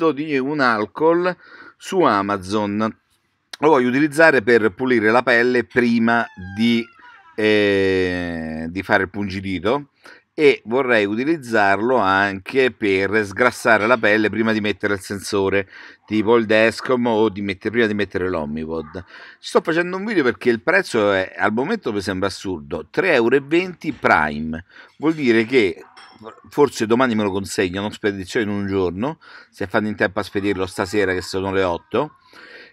acquisto di un alcol su Amazon. Lo voglio utilizzare per pulire la pelle prima di, eh, di fare il pungidito e vorrei utilizzarlo anche per sgrassare la pelle prima di mettere il sensore tipo il Descom o di mettere, prima di mettere l'Omnipod sto facendo un video perché il prezzo è, al momento mi sembra assurdo 3,20€ Prime vuol dire che forse domani me lo consegnano, spedizione in un giorno, se fanno in tempo a spedirlo stasera che sono le 8,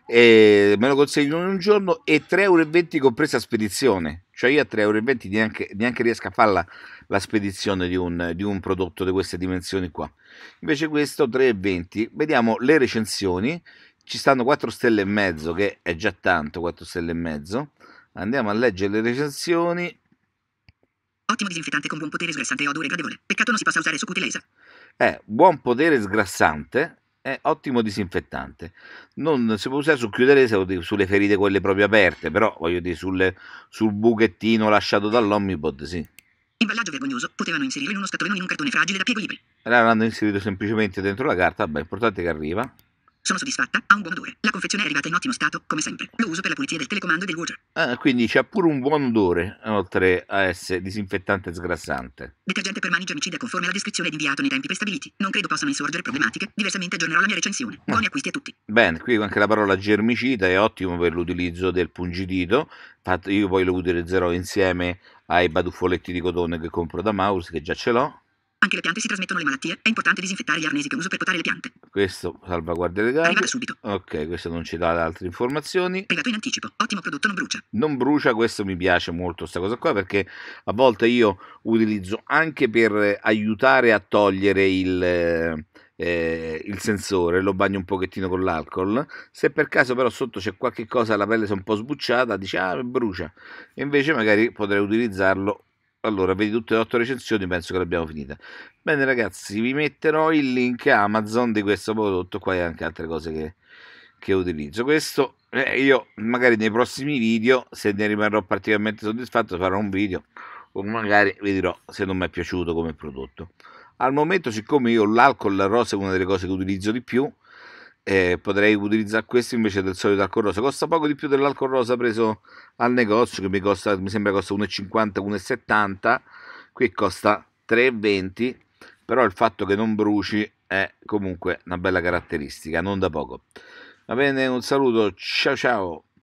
e me lo consegnano in un giorno e 3,20 euro compresa spedizione, cioè io a 3,20 euro neanche, neanche riesco a fare la, la spedizione di un, di un, prodotto di queste dimensioni qua. Invece questo 3,20, vediamo le recensioni, ci stanno 4 stelle e mezzo che è già tanto, 4 stelle e mezzo, andiamo a leggere le recensioni Ottimo disinfettante con buon potere sgrassante e odore gradevole. Peccato non si possa usare su cutilesa. Eh, buon potere sgrassante e ottimo disinfettante. Non si può usare su chiudelesa o sulle ferite quelle proprio aperte, però voglio dire sulle, sul buchettino lasciato dall'omnibod, sì. Imballaggio vergognoso, potevano inserire in uno scatolone in un cartone fragile da piego libri. L'hanno inserito semplicemente dentro la carta, vabbè, importante che arriva. Sono soddisfatta, ha un buon odore. La confezione è arrivata in ottimo stato, come sempre. Lo uso per la pulizia del telecomando e del water. Ah, quindi c'ha pure un buon odore, oltre a essere disinfettante e sgrassante. Detergente per mani germicida conforme alla descrizione inviato nei tempi prestabiliti. Non credo possano insorgere problematiche, diversamente aggiornerò la mia recensione. Ah. Buoni ah. acquisti a tutti. Bene, qui anche la parola germicida è ottimo per l'utilizzo del pungidito. Infatti Io poi lo utilizzerò insieme ai baduffoletti di cotone che compro da Maus, che già ce l'ho. Anche le piante si trasmettono le malattie. È importante disinfettare gli arnesi che uso per potare le piante. Questo salvaguardia le gambe. Arrivata subito. Ok, questo non ci dà altre informazioni. Arrivato in anticipo. Ottimo prodotto, non brucia. Non brucia, questo mi piace molto questa cosa qua perché a volte io utilizzo anche per aiutare a togliere il eh, eh, il sensore, lo bagno un pochettino con l'alcol. Se per caso però sotto c'è qualche cosa, la pelle si è un po' sbucciata, dice ah, brucia. E invece magari potrei utilizzarlo allora, vedi tutte le otto recensioni, penso che l'abbiamo finita. Bene ragazzi, vi metterò il link a Amazon di questo prodotto qua e anche altre cose che, che utilizzo. Questo eh, io magari nei prossimi video, se ne rimarrò particolarmente soddisfatto, farò un video o magari vi dirò se non mi è piaciuto come prodotto. Al momento, siccome io l'alcol la rosa è una delle cose che utilizzo di più, eh, potrei utilizzare questo invece del solito alcol rosa costa poco di più dell'alcol rosa preso al negozio che mi, costa, mi sembra costa 1,50 1,70 qui costa 3,20 però il fatto che non bruci è comunque una bella caratteristica non da poco va bene un saluto ciao ciao